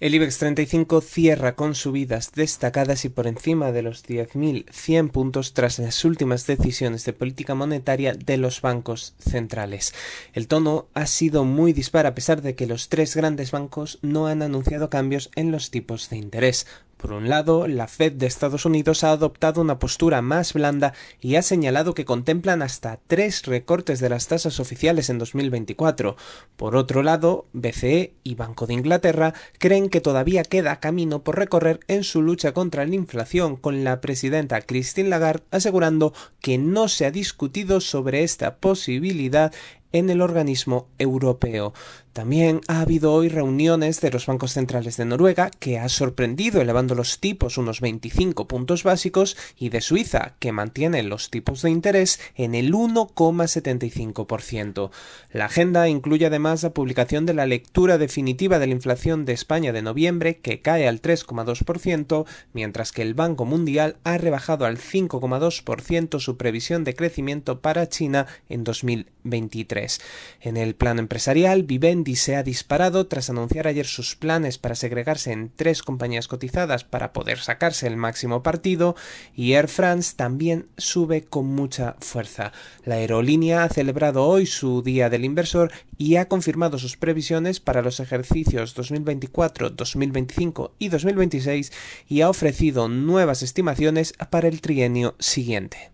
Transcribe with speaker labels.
Speaker 1: El IBEX 35 cierra con subidas destacadas y por encima de los 10.100 puntos tras las últimas decisiones de política monetaria de los bancos centrales. El tono ha sido muy dispar a pesar de que los tres grandes bancos no han anunciado cambios en los tipos de interés. Por un lado, la Fed de Estados Unidos ha adoptado una postura más blanda y ha señalado que contemplan hasta tres recortes de las tasas oficiales en 2024. Por otro lado, BCE y Banco de Inglaterra creen que todavía queda camino por recorrer en su lucha contra la inflación, con la presidenta Christine Lagarde asegurando que no se ha discutido sobre esta posibilidad en el organismo europeo. También ha habido hoy reuniones de los bancos centrales de Noruega, que ha sorprendido elevando los tipos unos 25 puntos básicos, y de Suiza, que mantiene los tipos de interés en el 1,75%. La agenda incluye además la publicación de la lectura definitiva de la inflación de España de noviembre, que cae al 3,2%, mientras que el Banco Mundial ha rebajado al 5,2% su previsión de crecimiento para China en 2023. En el plano empresarial, Vivendi se ha disparado tras anunciar ayer sus planes para segregarse en tres compañías cotizadas para poder sacarse el máximo partido y Air France también sube con mucha fuerza. La aerolínea ha celebrado hoy su Día del Inversor y ha confirmado sus previsiones para los ejercicios 2024, 2025 y 2026 y ha ofrecido nuevas estimaciones para el trienio siguiente.